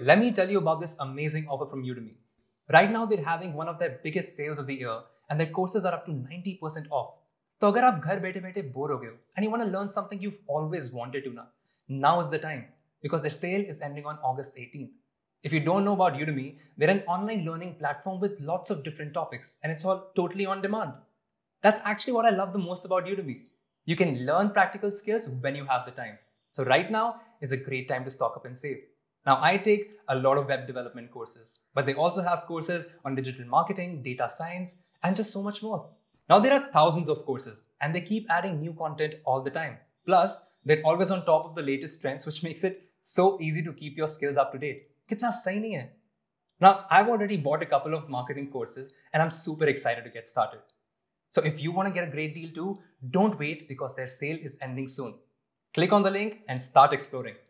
Let me tell you about this amazing offer from Udemy. Right now, they're having one of their biggest sales of the year, and their courses are up to 90% off. So, if you're at home and you want to learn something you've always wanted to, know, now is the time because their sale is ending on August 18th. If you don't know about Udemy, they're an online learning platform with lots of different topics, and it's all totally on demand. That's actually what I love the most about Udemy. You can learn practical skills when you have the time. So, right now is a great time to stock up and save. Now, I take a lot of web development courses, but they also have courses on digital marketing, data science, and just so much more. Now, there are thousands of courses, and they keep adding new content all the time. Plus, they're always on top of the latest trends, which makes it so easy to keep your skills up to date. Kitna sahi nahi hai? Now, I've already bought a couple of marketing courses, and I'm super excited to get started. So, if you want to get a great deal too, don't wait because their sale is ending soon. Click on the link and start exploring.